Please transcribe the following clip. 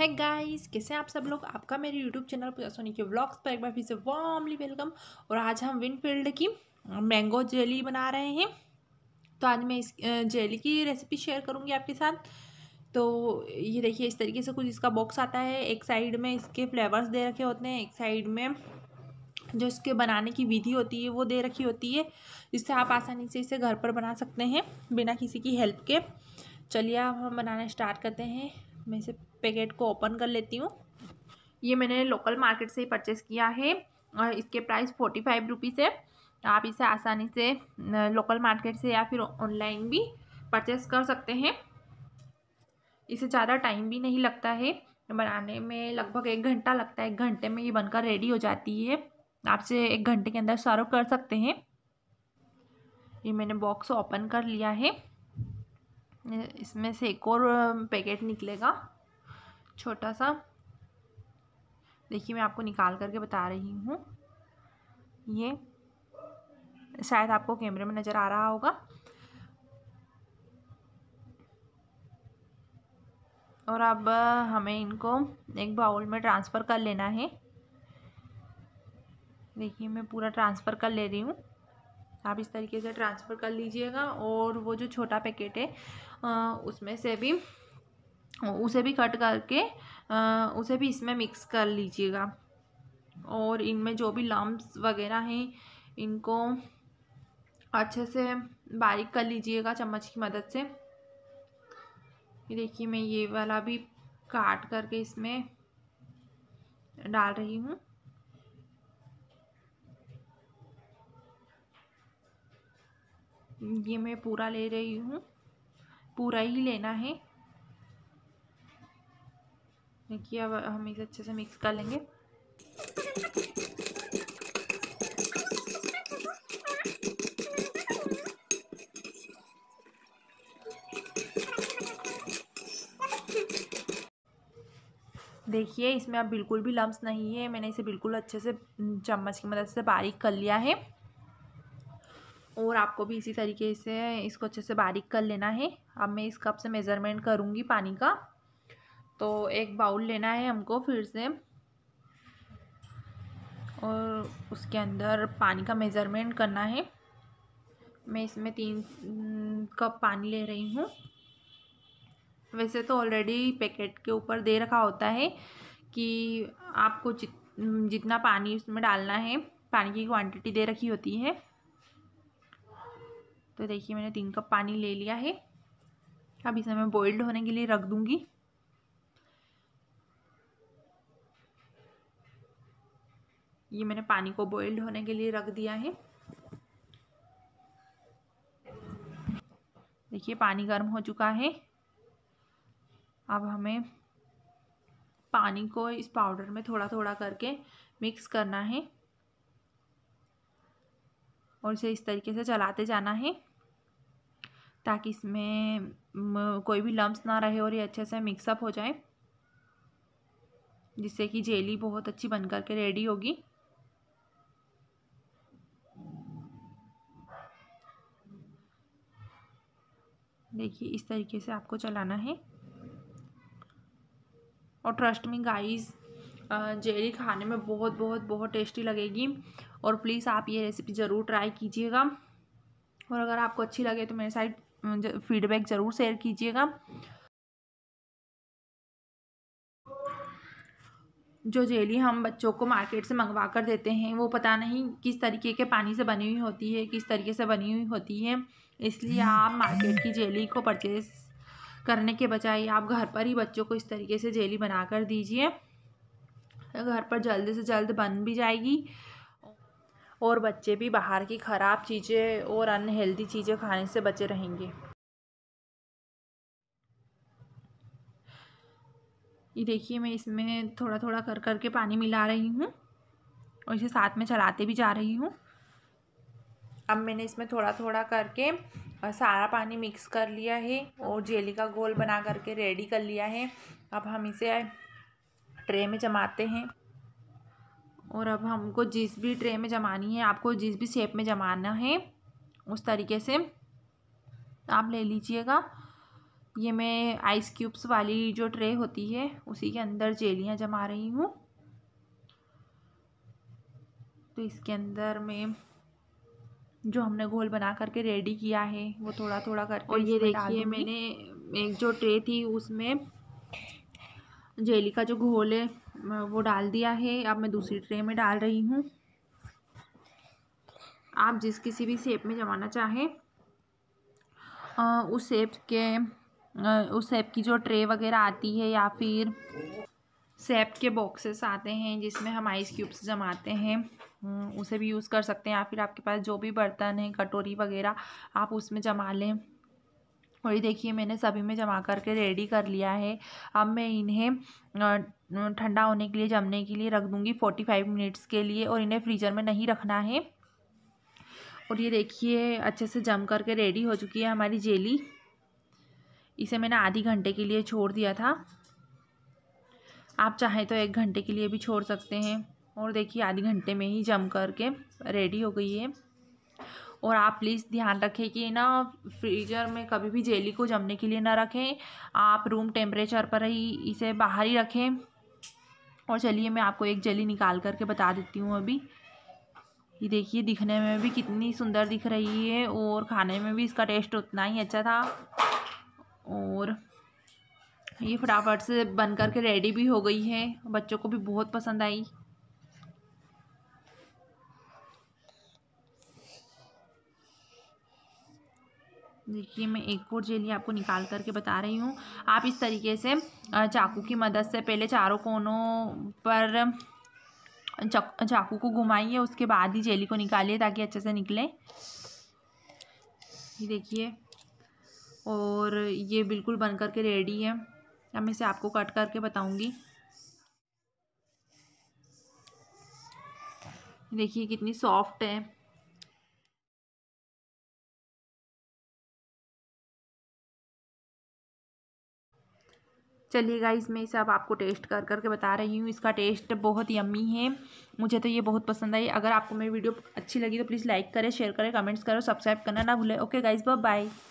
है गाइस कैसे आप सब लोग आपका मेरे यूट्यूब चैनल पूजा सोनी के व्लॉग्स पर एक बार फिर से वार्मली वेलकम और आज हम विंडफील्ड की मैंगो जेली बना रहे हैं तो आज मैं इस जेली की रेसिपी शेयर करूँगी आपके साथ तो ये देखिए इस तरीके से कुछ इसका बॉक्स आता है एक साइड में इसके फ्लेवर्स दे रखे होते हैं एक साइड में जो इसके बनाने की विधि होती है वो दे रखी होती है जिससे आप आसानी से इसे घर पर बना सकते हैं बिना किसी की हेल्प के चलिए अब हम बनाना स्टार्ट करते हैं मैं इसे पैकेट को ओपन कर लेती हूँ ये मैंने लोकल मार्केट से ही परचेस किया है और इसके प्राइस फोर्टी फाइव रुपीज़ है आप इसे आसानी से लोकल मार्केट से या फिर ऑनलाइन भी परचेस कर सकते हैं इसे ज़्यादा टाइम भी नहीं लगता है बनाने में लगभग एक घंटा लगता है एक घंटे में ये बनकर रेडी हो जाती है आपसे एक घंटे के अंदर सर्व कर सकते हैं ये मैंने बॉक्स ओपन कर लिया है इसमें से एक और पैकेट निकलेगा छोटा सा देखिए मैं आपको निकाल करके बता रही हूँ ये शायद आपको कैमरे में नज़र आ रहा होगा और अब हमें इनको एक बाउल में ट्रांसफ़र कर लेना है देखिए मैं पूरा ट्रांसफ़र कर ले रही हूँ आप इस तरीके से ट्रांसफ़र कर लीजिएगा और वो जो छोटा पैकेट है उसमें से भी उसे भी कट करके उसे भी इसमें मिक्स कर लीजिएगा और इनमें जो भी लम्ब्स वगैरह हैं इनको अच्छे से बारीक कर लीजिएगा चम्मच की मदद से देखिए मैं ये वाला भी काट करके इसमें डाल रही हूँ ये मैं पूरा ले रही हूँ पूरा ही लेना है देखिए अब हम इसे अच्छे से मिक्स कर लेंगे देखिए इसमें अब बिल्कुल भी लम्स नहीं है मैंने इसे बिल्कुल अच्छे से चम्मच की मदद से बारीक कर लिया है और आपको भी इसी तरीके से इसको अच्छे से बारीक कर लेना है अब मैं इस कप से मेज़रमेंट करूँगी पानी का तो एक बाउल लेना है हमको फिर से और उसके अंदर पानी का मेज़रमेंट करना है मैं इसमें तीन कप पानी ले रही हूँ वैसे तो ऑलरेडी पैकेट के ऊपर दे रखा होता है कि आपको जित जितना पानी उसमें डालना है पानी की क्वांटिटी दे रखी होती है तो देखिए मैंने तीन कप पानी ले लिया है अब इसे मैं बॉइल्ड होने के लिए रख दूंगी ये मैंने पानी को बॉइल्ड होने के लिए रख दिया है देखिए पानी गर्म हो चुका है अब हमें पानी को इस पाउडर में थोड़ा थोड़ा करके मिक्स करना है और इसे इस तरीके से चलाते जाना है ताकि इसमें कोई भी लम्ब ना रहे और ये अच्छे से मिक्सअप हो जाए जिससे कि जेली बहुत अच्छी बन करके रेडी होगी देखिए इस तरीके से आपको चलाना है और ट्रस्ट में गाइस जेली खाने में बहुत बहुत बहुत टेस्टी लगेगी और प्लीज़ आप ये रेसिपी ज़रूर ट्राई कीजिएगा और अगर आपको अच्छी लगे तो मेरे साइड फीडबैक ज़रूर शेयर कीजिएगा जो जेली हम बच्चों को मार्केट से मंगवा कर देते हैं वो पता नहीं किस तरीके के पानी से बनी हुई होती है किस तरीके से बनी हुई होती है इसलिए आप मार्केट की जेली को परचेज करने के बजाय आप घर पर ही बच्चों को इस तरीके से जेली बना कर दीजिए घर पर जल्द से जल्द बन भी जाएगी और बच्चे भी बाहर की ख़राब चीज़ें और अनहेल्दी चीज़ें खाने से बचे रहेंगे ये देखिए मैं इसमें थोड़ा थोड़ा कर कर के पानी मिला रही हूँ और इसे साथ में चलाते भी जा रही हूँ अब मैंने इसमें थोड़ा थोड़ा करके सारा पानी मिक्स कर लिया है और जेली का गोल बना करके रेडी कर लिया है अब हम इसे ट्रे में जमाते हैं और अब हमको जिस भी ट्रे में जमानी है आपको जिस भी शेप में जमाना है उस तरीके से आप ले लीजिएगा ये मैं आइस क्यूब्स वाली जो ट्रे होती है उसी के अंदर जेलियाँ जमा रही हूँ तो इसके अंदर मैं जो हमने घोल बना करके रेडी किया है वो थोड़ा थोड़ा करके और ये देखिए मैंने एक जो ट्रे थी उसमें जेली का जो घोल है वो डाल दिया है अब मैं दूसरी ट्रे में डाल रही हूँ आप जिस किसी भी सेप में जमाना चाहें उस सेप के उस सेप की जो ट्रे वगैरह आती है या फिर सेप के बॉक्सेस आते हैं जिसमें हम आइस क्यूब्स जमाते हैं उसे भी यूज़ कर सकते हैं या फिर आपके पास जो भी बर्तन है कटोरी वगैरह आप उसमें जमा लें और ये देखिए मैंने सभी में जमा करके रेडी कर लिया है अब मैं इन्हें ठंडा होने के लिए जमने के लिए रख दूँगी फोर्टी फाइव मिनट्स के लिए और इन्हें फ्रीजर में नहीं रखना है और ये देखिए अच्छे से जम करके रेडी हो चुकी है हमारी जेली इसे मैंने आधी घंटे के लिए छोड़ दिया था आप चाहें तो एक घंटे के लिए भी छोड़ सकते हैं और देखिए आधे घंटे में ही जम करके रेडी हो गई है और आप प्लीज़ ध्यान रखें कि ना फ्रीजर में कभी भी जेली को जमने के लिए ना रखें आप रूम टेम्परेचर पर ही इसे बाहर ही रखें और चलिए मैं आपको एक जेली निकाल करके बता देती हूँ अभी ये देखिए दिखने में भी कितनी सुंदर दिख रही है और खाने में भी इसका टेस्ट उतना ही अच्छा था और ये फटाफट से बन करके रेडी भी हो गई है बच्चों को भी बहुत पसंद आई देखिए मैं एक फोर जेली आपको निकाल करके बता रही हूँ आप इस तरीके से चाकू की मदद से पहले चारों कोनों पर चाकू को घुमाइए उसके बाद ही जेली को निकालिए ताकि अच्छे से निकले ये देखिए और ये बिल्कुल बन करके रेडी है अब मैं इसे आपको कट करके बताऊंगी देखिए कितनी सॉफ्ट है चलिएगा इसमें सब आपको टेस्ट कर करके बता रही हूँ इसका टेस्ट बहुत यम्मी है मुझे तो ये बहुत पसंद आई अगर आपको मेरी वीडियो अच्छी लगी तो प्लीज़ लाइक करें शेयर करें कमेंट्स करें सब्सक्राइब करना ना भूलें ओके गाइज बाय